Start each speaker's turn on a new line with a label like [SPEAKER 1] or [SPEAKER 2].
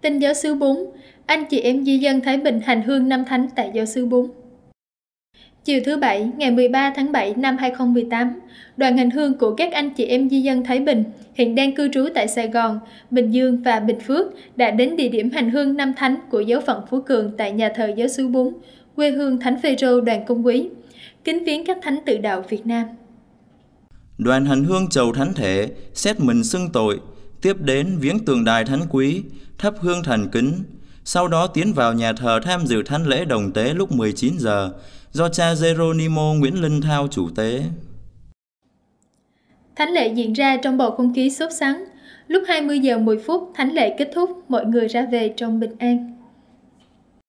[SPEAKER 1] Tin giáo sứ bún, anh chị em di dân Thái Bình hành hương năm thánh tại giáo sứ bún. Chiều thứ Bảy, ngày 13 tháng 7 năm 2018, đoàn hành hương của các anh chị em di dân Thái Bình hiện đang cư trú tại Sài Gòn, Bình Dương và Bình Phước đã đến địa điểm hành hương năm thánh của giáo phận Phú Cường tại nhà thờ giáo sứ Bún, quê hương Thánh Phêrô đoàn công quý, kính viếng các thánh tự đạo Việt Nam.
[SPEAKER 2] Đoàn hành hương chầu thánh thể xét mình xưng tội, tiếp đến viếng tường đài thánh quý, thắp hương thần kính, sau đó tiến vào nhà thờ tham dự thánh lễ đồng tế lúc 19 giờ do cha Geronimo Nguyễn Linh Thao chủ tế.
[SPEAKER 1] Thánh lễ diễn ra trong bầu không khí sốt sắng. Lúc 20 giờ 10 phút, thánh lễ kết thúc, mọi người ra về trong bình an.